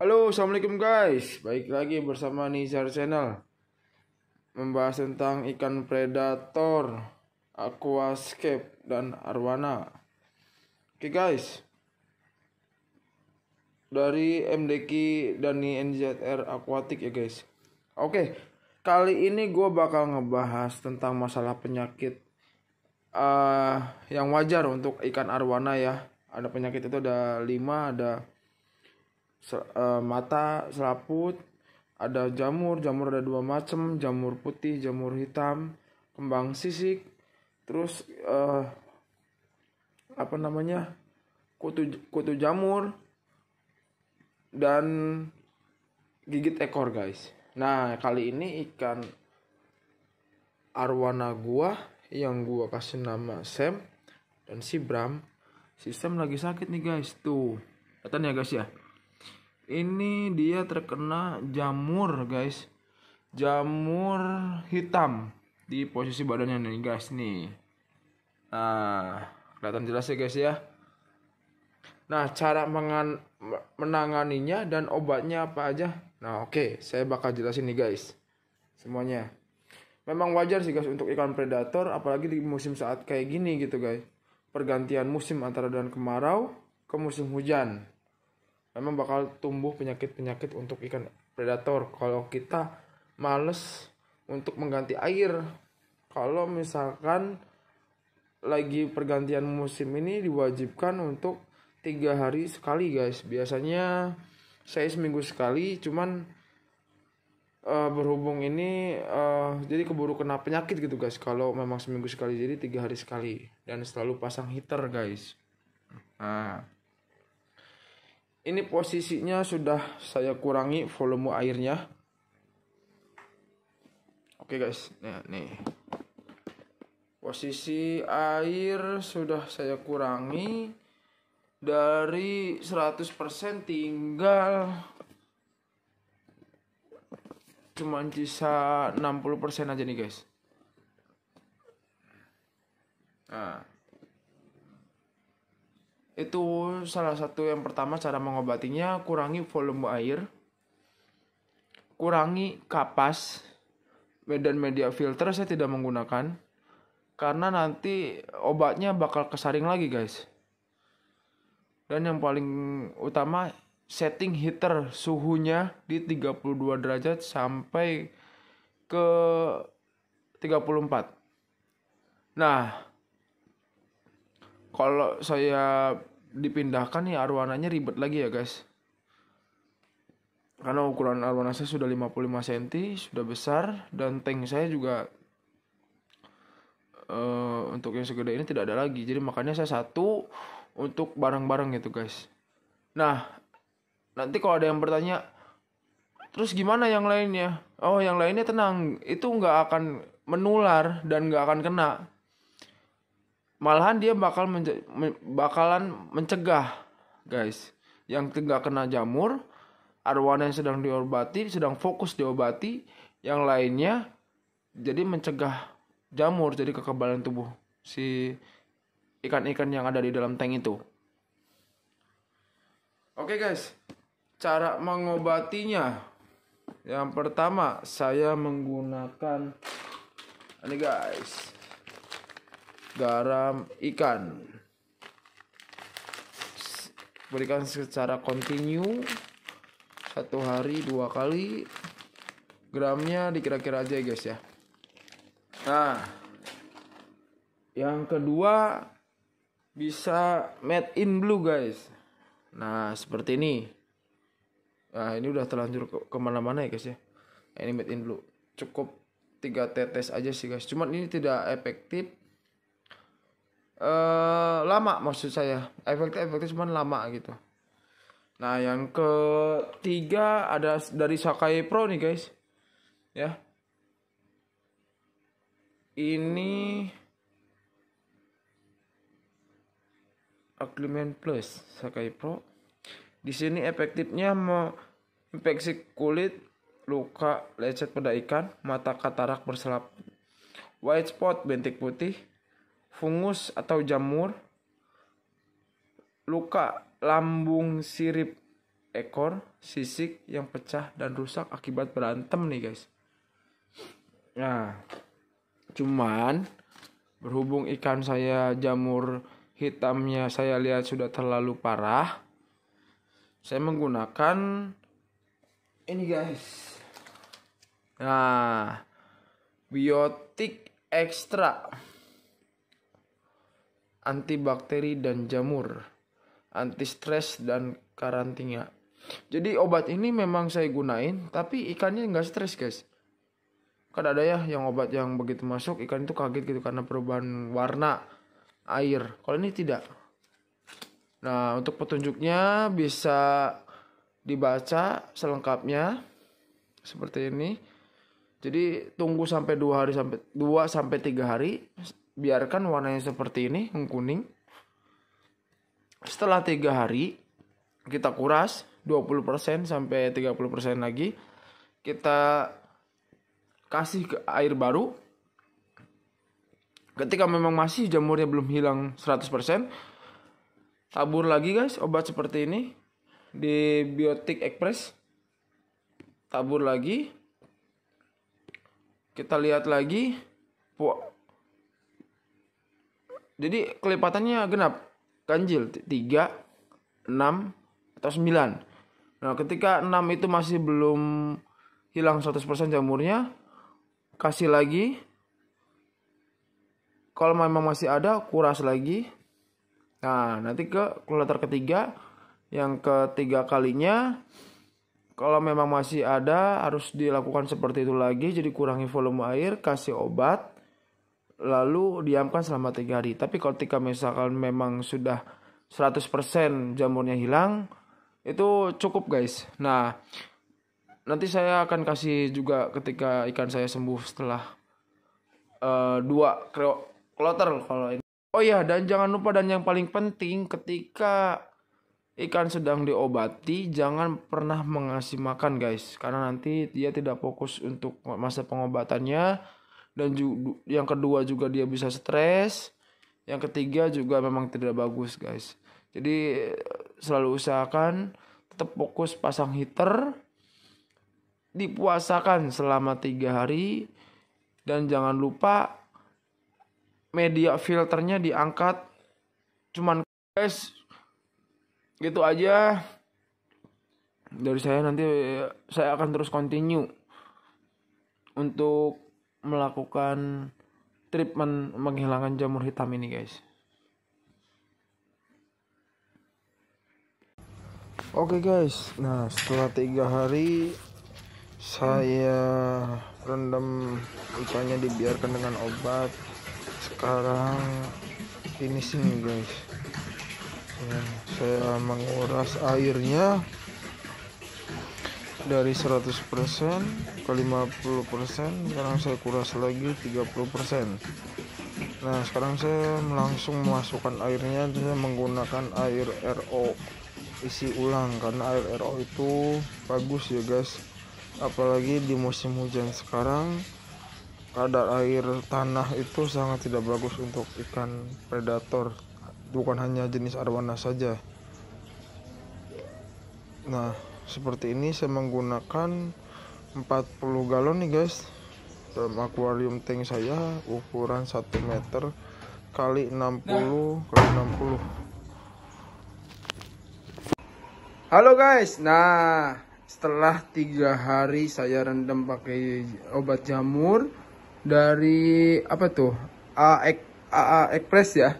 Halo, assalamualaikum guys. Baik lagi bersama Nizar Channel membahas tentang ikan predator, aquascape dan arwana. Oke guys, dari MDK dan NZR Aquatic ya guys. Oke, kali ini gue bakal ngebahas tentang masalah penyakit uh, yang wajar untuk ikan arwana ya. Ada penyakit itu ada 5, ada ser uh, mata selaput ada jamur jamur ada dua macam jamur putih jamur hitam kembang sisik terus uh, apa namanya kutu kutu jamur dan gigit ekor guys nah kali ini ikan arwana gua yang gua kasih nama Sam dan si Bram si Sam lagi sakit nih guys tuh kelihatan ya guys ya ini dia terkena jamur guys jamur hitam di posisi badannya nih guys nih nah kelihatan jelas ya guys ya nah cara menanganinya dan obatnya apa aja nah oke okay, saya bakal jelasin nih guys semuanya memang wajar sih guys untuk ikan predator apalagi di musim saat kayak gini gitu guys pergantian musim antara dan kemarau ke musim hujan memang bakal tumbuh penyakit-penyakit untuk ikan predator kalau kita males untuk mengganti air kalau misalkan lagi pergantian musim ini diwajibkan untuk tiga hari sekali guys biasanya saya seminggu sekali cuman uh, berhubung ini uh, jadi keburu kena penyakit gitu guys kalau memang seminggu sekali jadi tiga hari sekali dan selalu pasang heater guys nah ini posisinya sudah saya kurangi volume airnya oke okay guys nih, nih posisi air sudah saya kurangi dari 100% tinggal cuman sisa 60% aja nih guys nah itu salah satu yang pertama cara mengobatinya kurangi volume air kurangi kapas dan media filter saya tidak menggunakan karena nanti obatnya bakal kesaring lagi guys dan yang paling utama setting heater suhunya di 32 derajat sampai ke 34 nah kalau saya dipindahkan nih arwananya ribet lagi ya guys karena ukuran arwana saya sudah 55 cm sudah besar dan tank saya juga uh, untuk yang segede ini tidak ada lagi jadi makanya saya satu untuk barang-barang gitu guys nah nanti kalau ada yang bertanya terus gimana yang lainnya oh yang lainnya tenang itu nggak akan menular dan nggak akan kena malahan dia bakal me, bakalan mencegah guys yang tidak kena jamur arwana yang sedang diobati sedang fokus diobati yang lainnya jadi mencegah jamur jadi kekebalan tubuh si ikan-ikan yang ada di dalam tank itu oke okay, guys cara mengobatinya yang pertama saya menggunakan ini guys garam ikan berikan secara kontinu satu hari dua kali gramnya dikira-kira aja ya, guys ya nah yang kedua bisa made in blue guys nah seperti ini nah ini udah terlanjur ke kemana-mana ya guys ya ini made in blue cukup tiga tetes aja sih guys cuman ini tidak efektif uh, lama maksud saya efek efeknya cuma lama gitu nah yang ketiga ada dari Sakai Pro nih guys ya ini Aklimen Plus Sakai Pro di sini efektifnya mau infeksi kulit luka lecet pada ikan mata katarak berselap white spot bentik putih fungus atau jamur, luka lambung sirip ekor, sisik yang pecah dan rusak akibat berantem nih guys. Nah, cuman berhubung ikan saya jamur hitamnya saya lihat sudah terlalu parah, saya menggunakan ini guys. Nah, biotik ekstra antibakteri dan jamur, anti stres dan karantina. Jadi obat ini memang saya gunain, tapi ikannya nggak stres guys. Kan ada ya yang obat yang begitu masuk ikan itu kaget gitu karena perubahan warna air. Kalau ini tidak. Nah untuk petunjuknya bisa dibaca selengkapnya seperti ini. Jadi tunggu sampai dua hari sampai dua sampai tiga hari biarkan warnanya seperti ini mengkuning setelah tiga hari kita kuras 20% sampai 30% lagi kita kasih ke air baru ketika memang masih jamurnya belum hilang 100% tabur lagi guys obat seperti ini di biotik express tabur lagi kita lihat lagi jadi kelipatannya genap ganjil 3 6 atau 9 nah ketika 6 itu masih belum hilang 100% jamurnya kasih lagi kalau memang masih ada kuras lagi nah nanti ke kloter ketiga yang ketiga kalinya kalau memang masih ada harus dilakukan seperti itu lagi jadi kurangi volume air kasih obat lalu diamkan selama tiga hari. Tapi ketika misalkan memang sudah 100% jamurnya hilang, itu cukup guys. Nah, nanti saya akan kasih juga ketika ikan saya sembuh setelah uh, dua kloter kalau ini. Oh iya, dan jangan lupa dan yang paling penting ketika ikan sedang diobati jangan pernah mengasih makan guys karena nanti dia tidak fokus untuk masa pengobatannya dan ju- yang kedua juga dia bisa stres yang ketiga juga memang tidak bagus guys jadi selalu usahakan tetap fokus pasang heater dipuasakan selama tiga hari dan jangan lupa media filternya diangkat cuman guys gitu aja dari saya nanti eh, saya akan terus continue untuk melakukan treatment menghilangkan jamur hitam ini guys Oke okay guys, nah setelah tiga hari saya rendam ikannya dibiarkan dengan obat. Sekarang finishing guys. Ya, saya menguras airnya dari 100% ke 50% sekarang saya kuras lagi 30% nah sekarang saya langsung memasukkan airnya saya menggunakan air RO isi ulang karena air RO itu bagus ya guys apalagi di musim hujan sekarang kadar air tanah itu sangat tidak bagus untuk ikan predator bukan hanya jenis arwana saja nah seperti ini saya menggunakan 40 galon nih guys dalam akuarium tank saya ukuran 1 meter kali 60 kali 60 halo guys nah setelah tiga hari saya rendam pakai obat jamur dari apa tuh AA Express ya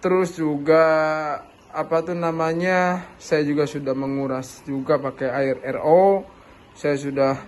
terus juga apa tuh namanya saya juga sudah menguras juga pakai air RO saya sudah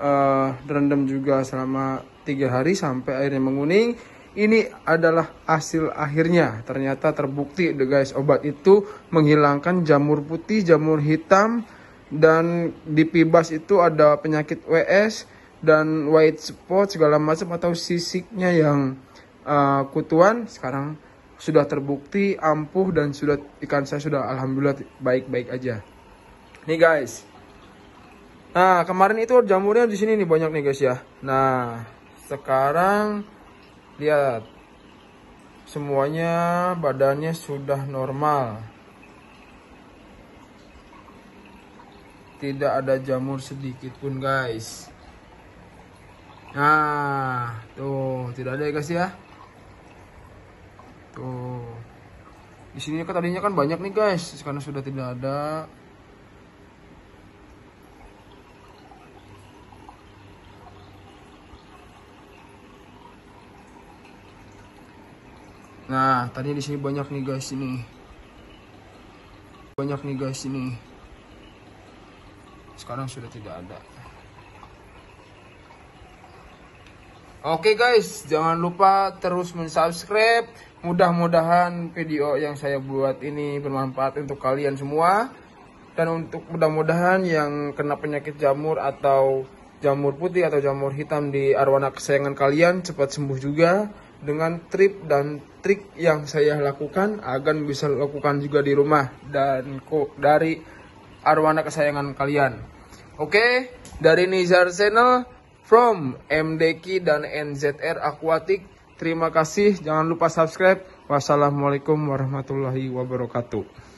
uh, eh, rendam juga selama tiga hari sampai airnya menguning ini adalah hasil akhirnya ternyata terbukti deh guys obat itu menghilangkan jamur putih jamur hitam dan di pibas itu ada penyakit WS dan white spot segala macam atau sisiknya yang uh, kutuan sekarang sudah terbukti ampuh dan sudah ikan saya sudah alhamdulillah baik-baik aja. Nih guys. Nah, kemarin itu jamurnya di sini nih banyak nih guys ya. Nah, sekarang lihat semuanya badannya sudah normal. Tidak ada jamur sedikit pun guys. Nah, tuh tidak ada ya guys ya. Tuh. Di sini kan tadinya kan banyak nih guys, sekarang sudah tidak ada. Nah, tadinya di sini banyak nih guys ini. Banyak nih guys ini. Sekarang sudah tidak ada. Oke okay guys, jangan lupa terus mensubscribe Mudah-mudahan video yang saya buat ini bermanfaat untuk kalian semua dan untuk mudah-mudahan yang kena penyakit jamur atau jamur putih atau jamur hitam di arwana kesayangan kalian cepat sembuh juga dengan trip dan trik yang saya lakukan agar bisa lakukan juga di rumah dan kok dari arwana kesayangan kalian. Oke, dari Nizar Channel from MDK dan NZR Aquatic Terima kasih, jangan lupa subscribe. Wassalamualaikum warahmatullahi wabarakatuh.